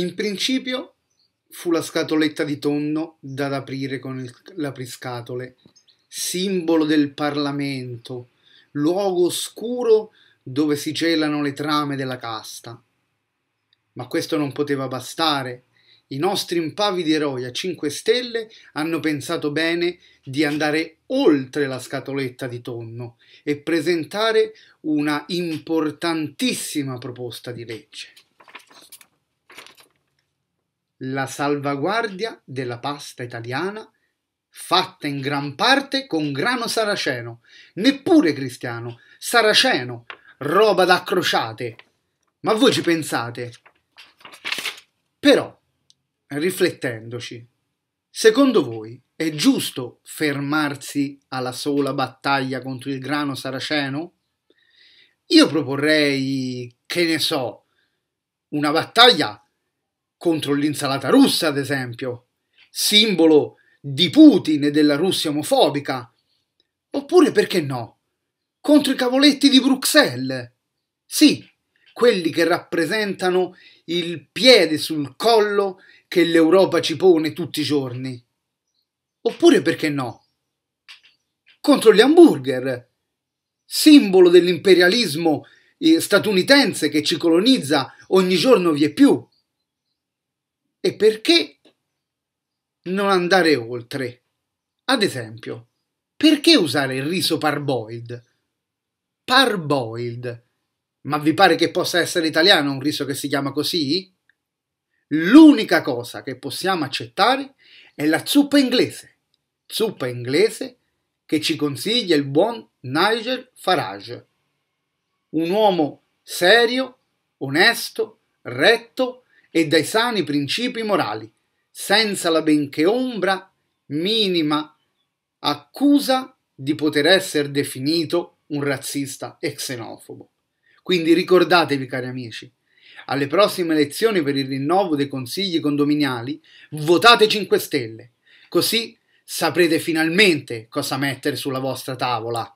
In principio fu la scatoletta di tonno da aprire con il, l'apriscatole, simbolo del Parlamento, luogo oscuro dove si celano le trame della casta. Ma questo non poteva bastare. I nostri impavidi eroi a 5 stelle hanno pensato bene di andare oltre la scatoletta di tonno e presentare una importantissima proposta di legge la salvaguardia della pasta italiana fatta in gran parte con grano saraceno, neppure cristiano, saraceno, roba da crociate. Ma voi ci pensate? Però, riflettendoci, secondo voi è giusto fermarsi alla sola battaglia contro il grano saraceno? Io proporrei, che ne so, una battaglia contro l'insalata russa, ad esempio, simbolo di Putin e della Russia omofobica, oppure perché no, contro i cavoletti di Bruxelles. Sì, quelli che rappresentano il piede sul collo che l'Europa ci pone tutti i giorni. Oppure perché no? Contro gli hamburger, simbolo dell'imperialismo eh, statunitense che ci colonizza ogni giorno vi è più. E perché non andare oltre? Ad esempio, perché usare il riso parboiled? Parboiled. Ma vi pare che possa essere italiano un riso che si chiama così? L'unica cosa che possiamo accettare è la zuppa inglese. Zuppa inglese che ci consiglia il buon Nigel Farage. Un uomo serio, onesto, retto e dai sani principi morali, senza la benché ombra minima accusa di poter essere definito un razzista e xenofobo. Quindi ricordatevi, cari amici, alle prossime elezioni per il rinnovo dei consigli condominiali, votate 5 Stelle, così saprete finalmente cosa mettere sulla vostra tavola.